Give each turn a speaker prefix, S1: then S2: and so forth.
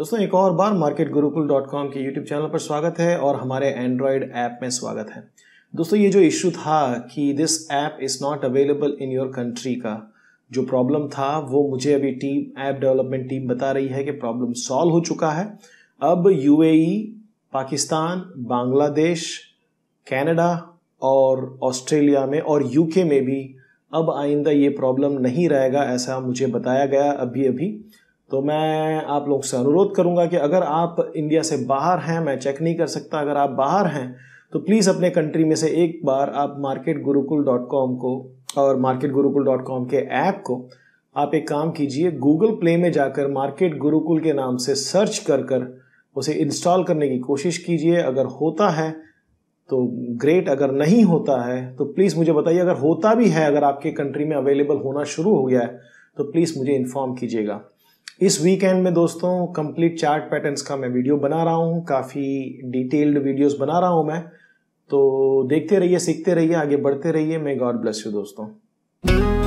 S1: दोस्तों एक और बार मार्केट गुरुकुल डॉट कॉम के यूट्यूब चैनल पर स्वागत है और हमारे एंड्रॉयड ऐप में स्वागत है दोस्तों ये जो इश्यू था कि this app is not available in your country का जो प्रॉब्लम था वो मुझे अभी टीम ऐप डेवलपमेंट टीम बता रही है कि प्रॉब्लम सॉल्व हो चुका है अब UAE e, Pakistan Bangladesh Canada और ऑस्ट्रेलिया में और यूके में भी अब आइंदा ये प्रॉब्लम नहीं रहेगा ऐसा मुझे बताया गया अभी अभी तो मैं आप लोग से अनुरोध करूंगा कि अगर आप इंडिया से बाहर हैं मैं चेक नहीं कर सकता अगर आप बाहर हैं तो प्लीज़ अपने कंट्री में से एक बार आप मार्केट गुरुकुल डॉट कॉम को और मार्केट गुरुकुल डॉट कॉम के ऐप को आप एक काम कीजिए गूगल प्ले में जाकर मार्केट गुरुकुल के नाम से सर्च कर कर उसे इंस्टॉल करने की कोशिश कीजिए अगर होता है तो ग्रेट अगर नहीं होता है तो प्लीज़ मुझे बताइए अगर होता भी है अगर आपके कंट्री में अवेलेबल होना शुरू हो गया है तो प्लीज़ मुझे इन्फॉर्म कीजिएगा इस वीकेंड में दोस्तों कंप्लीट चार्ट पैटर्न्स का मैं वीडियो बना रहा हूँ काफ़ी डिटेल्ड वीडियोस बना रहा हूँ मैं तो देखते रहिए सीखते रहिए आगे बढ़ते रहिए मैं गॉड ब्लेस यू दोस्तों